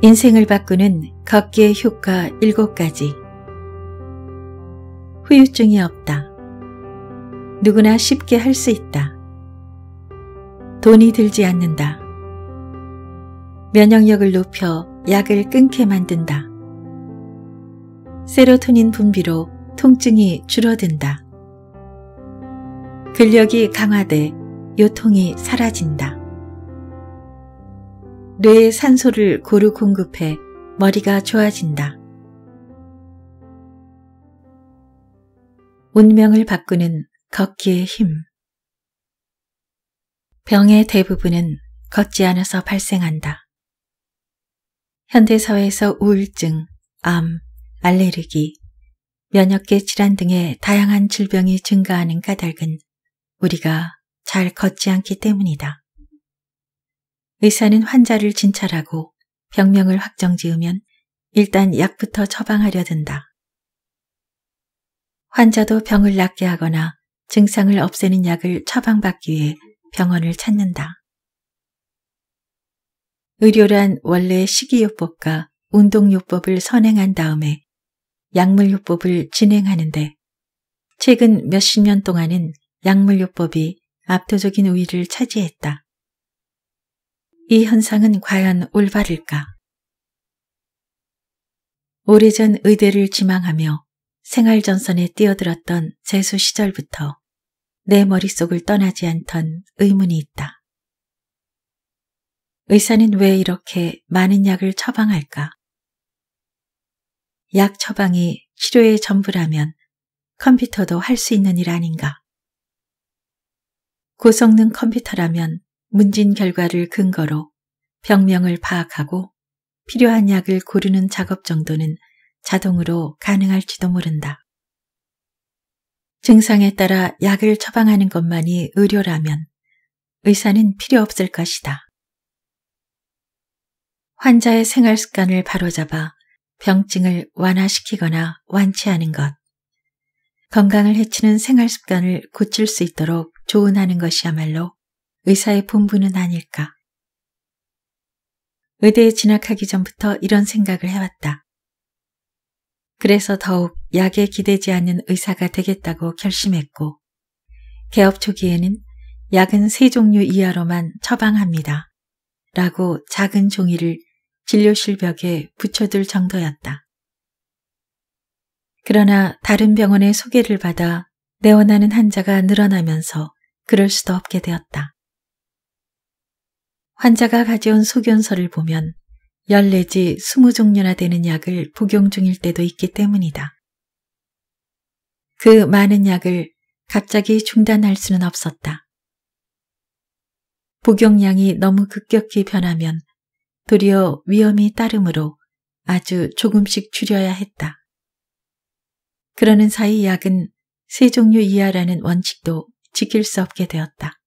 인생을 바꾸는 걷기의 효과 7가지 후유증이 없다. 누구나 쉽게 할 수 있다. 돈이 들지 않는다. 면역력을 높여 약을 끊게 만든다. 세로토닌 분비로 통증이 줄어든다. 근력이 강화돼 요통이 사라진다. 뇌에 산소를 고루 공급해 머리가 좋아진다. 운명을 바꾸는 걷기의 힘 병의 대부분은 걷지 않아서 발생한다. 현대사회에서 우울증, 암, 알레르기, 면역계 질환 등의 다양한 질병이 증가하는 까닭은 우리가 잘 걷지 않기 때문이다. 의사는 환자를 진찰하고 병명을 확정 지으면 일단 약부터 처방하려 든다. 환자도 병을 낫게 하거나 증상을 없애는 약을 처방받기 위해 병원을 찾는다. 의료란 원래 식이요법과 운동요법을 선행한 다음에 약물요법을 진행하는데 최근 몇십 년 동안은 약물요법이 압도적인 우위를 차지했다. 이 현상은 과연 올바를까? 오래전 의대를 지망하며 생활전선에 뛰어들었던 재수 시절부터 내 머릿속을 떠나지 않던 의문이 있다. 의사는 왜 이렇게 많은 약을 처방할까? 약 처방이 치료의 전부라면 컴퓨터도 할 수 있는 일 아닌가? 고성능 컴퓨터라면 문진 결과를 근거로 병명을 파악하고 필요한 약을 고르는 작업 정도는 자동으로 가능할지도 모른다. 증상에 따라 약을 처방하는 것만이 의료라면 의사는 필요 없을 것이다. 환자의 생활 습관을 바로잡아 병증을 완화시키거나 완치하는 것. 건강을 해치는 생활 습관을 고칠 수 있도록 조언하는 것이야말로 의사의 본분은 아닐까. 의대에 진학하기 전부터 이런 생각을 해왔다. 그래서 더욱 약에 기대지 않는 의사가 되겠다고 결심했고, 개업 초기에는 약은 세 종류 이하로만 처방합니다. 라고 작은 종이를 진료실 벽에 붙여둘 정도였다. 그러나 다른 병원의 소개를 받아 내원하는 환자가 늘어나면서 그럴 수도 없게 되었다. 환자가 가져온 소견서를 보면 10 내지 20종류나 되는 약을 복용 중일 때도 있기 때문이다. 그 많은 약을 갑자기 중단할 수는 없었다. 복용량이 너무 급격히 변하면 도리어 위험이 따르므로 아주 조금씩 줄여야 했다. 그러는 사이 약은 세 종류 이하라는 원칙도 지킬 수 없게 되었다.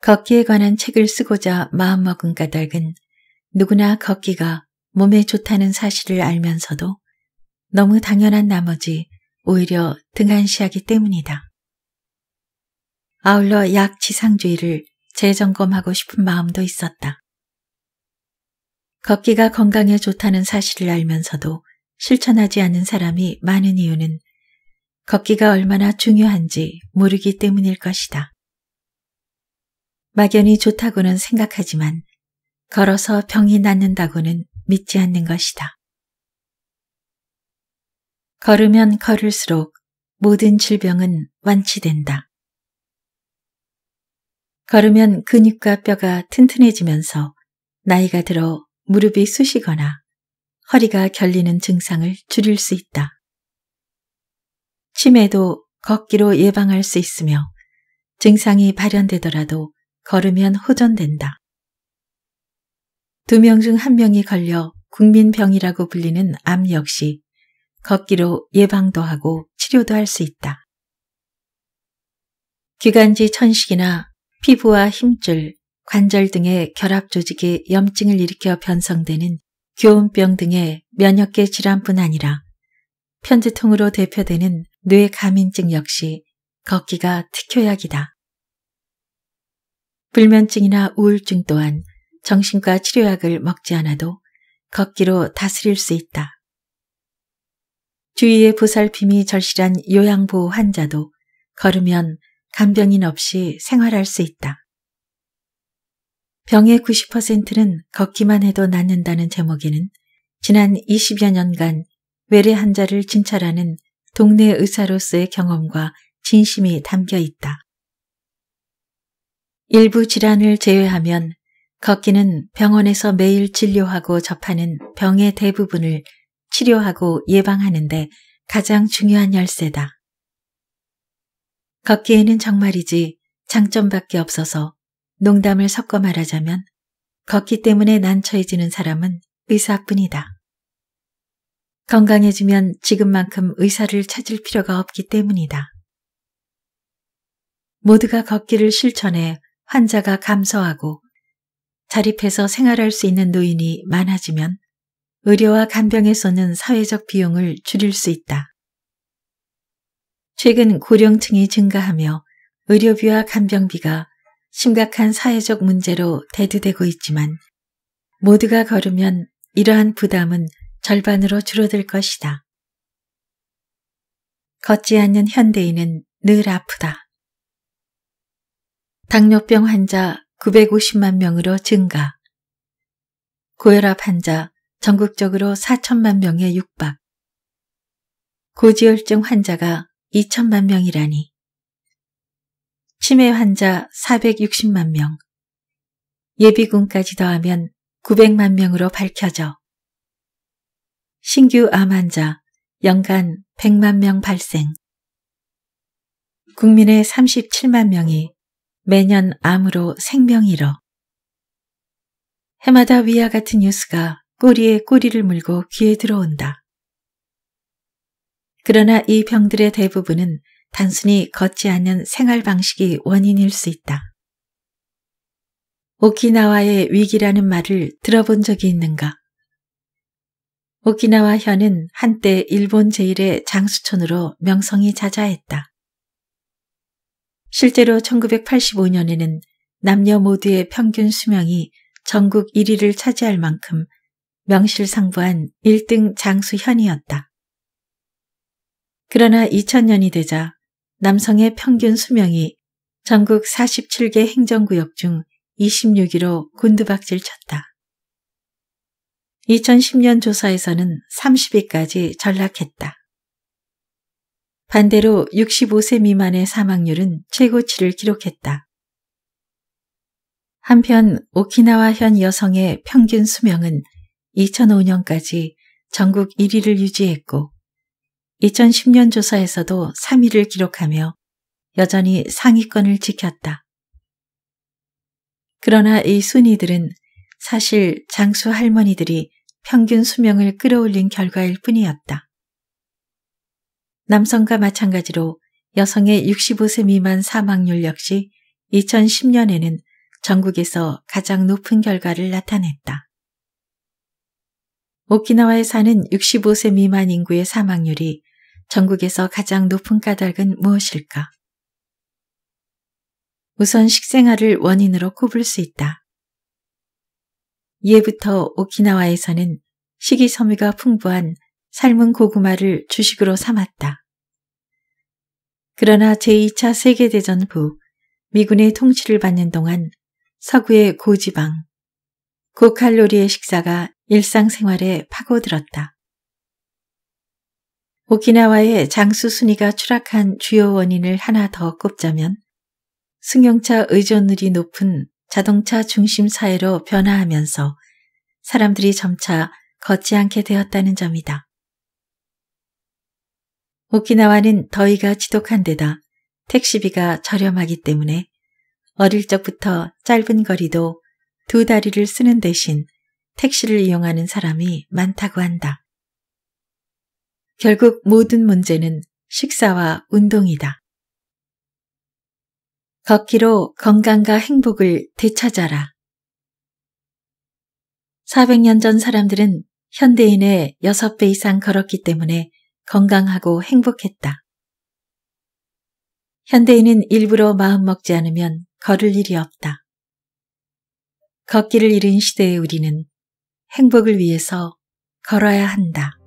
걷기에 관한 책을 쓰고자 마음먹은 까닭은 누구나 걷기가 몸에 좋다는 사실을 알면서도 너무 당연한 나머지 오히려 등한시하기 때문이다. 아울러 약 지상주의를 재점검하고 싶은 마음도 있었다. 걷기가 건강에 좋다는 사실을 알면서도 실천하지 않는 사람이 많은 이유는 걷기가 얼마나 중요한지 모르기 때문일 것이다. 막연히 좋다고는 생각하지만 걸어서 병이 낫는다고는 믿지 않는 것이다. 걸으면 걸을수록 모든 질병은 완치된다. 걸으면 근육과 뼈가 튼튼해지면서 나이가 들어 무릎이 쑤시거나 허리가 결리는 증상을 줄일 수 있다. 치매도 걷기로 예방할 수 있으며 증상이 발현되더라도 걸으면 호전된다. 두 명 중 한 명이 걸려 국민병이라고 불리는 암 역시 걷기로 예방도 하고 치료도 할 수 있다. 기관지 천식이나 피부와 힘줄, 관절 등의 결합 조직이 염증을 일으켜 변성되는 교훈병 등의 면역계 질환뿐 아니라 편두통으로 대표되는 뇌 가민증 역시 걷기가 특효약이다. 불면증이나 우울증 또한 정신과 치료약을 먹지 않아도 걷기로 다스릴 수 있다. 주위의 보살핌이 절실한 요양보호 환자도 걸으면 간병인 없이 생활할 수 있다. 병의 90%는 걷기만 해도 낫는다는 제목에는 지난 20여 년간 외래 환자를 진찰하는 동네 의사로서의 경험과 진심이 담겨 있다. 일부 질환을 제외하면 걷기는 병원에서 매일 진료하고 접하는 병의 대부분을 치료하고 예방하는데 가장 중요한 열쇠다. 걷기에는 정말이지 장점밖에 없어서 농담을 섞어 말하자면 걷기 때문에 난처해지는 사람은 의사뿐이다. 건강해지면 지금만큼 의사를 찾을 필요가 없기 때문이다. 모두가 걷기를 실천해 환자가 감소하고 자립해서 생활할 수 있는 노인이 많아지면 의료와 간병에 서는 사회적 비용을 줄일 수 있다. 최근 고령층이 증가하며 의료비와 간병비가 심각한 사회적 문제로 대두되고 있지만 모두가 걸으면 이러한 부담은 절반으로 줄어들 것이다. 걷지 않는 현대인은 늘 아프다. 당뇨병 환자 950만 명으로 증가. 고혈압 환자 전국적으로 4천만 명에 육박. 고지혈증 환자가 2천만 명이라니. 치매 환자 460만 명. 예비군까지 더하면 900만 명으로 밝혀져. 신규 암 환자 연간 100만 명 발생. 국민의 37만 명이 매년 암으로 생명 잃어 해마다 위와 같은 뉴스가 꼬리에 꼬리를 물고 귀에 들어온다. 그러나 이 병들의 대부분은 단순히 걷지 않는 생활 방식이 원인일 수 있다. 오키나와의 위기라는 말을 들어본 적이 있는가? 오키나와 현은 한때 일본 제일의 장수촌으로 명성이 자자했다. 실제로 1985년에는 남녀 모두의 평균 수명이 전국 1위를 차지할 만큼 명실상부한 1등 장수현이었다. 그러나 2000년이 되자 남성의 평균 수명이 전국 47개 행정구역 중 26위로 곤두박질 쳤다. 2010년 조사에서는 30위까지 전락했다. 반대로 65세 미만의 사망률은 최고치를 기록했다. 한편 오키나와현 여성의 평균 수명은 2005년까지 전국 1위를 유지했고 2010년 조사에서도 3위를 기록하며 여전히 상위권을 지켰다. 그러나 이 순위들은 사실 장수 할머니들이 평균 수명을 끌어올린 결과일 뿐이었다. 남성과 마찬가지로 여성의 65세 미만 사망률 역시 2010년에는 전국에서 가장 높은 결과를 나타냈다. 오키나와에 사는 65세 미만 인구의 사망률이 전국에서 가장 높은 까닭은 무엇일까? 우선 식생활을 원인으로 꼽을 수 있다. 이에부터 오키나와에서는 식이섬유가 풍부한 삶은 고구마를 주식으로 삼았다. 그러나 제2차 세계대전 후 미군의 통치를 받는 동안 서구의 고지방, 고칼로리의 식사가 일상생활에 파고들었다. 오키나와의 장수 순위가 추락한 주요 원인을 하나 더 꼽자면 승용차 의존율이 높은 자동차 중심 사회로 변화하면서 사람들이 점차 걷지 않게 되었다는 점이다. 오키나와는 더위가 지독한 데다 택시비가 저렴하기 때문에 어릴 적부터 짧은 거리도 두 다리를 쓰는 대신 택시를 이용하는 사람이 많다고 한다. 결국 모든 문제는 식사와 운동이다. 걷기로 건강과 행복을 되찾아라. 400년 전 사람들은 현대인의 6배 이상 걸었기 때문에 건강하고 행복했다. 현대인은 일부러 마음먹지 않으면 걸을 일이 없다. 걷기를 잃은 시대의 우리는 행복을 위해서 걸어야 한다.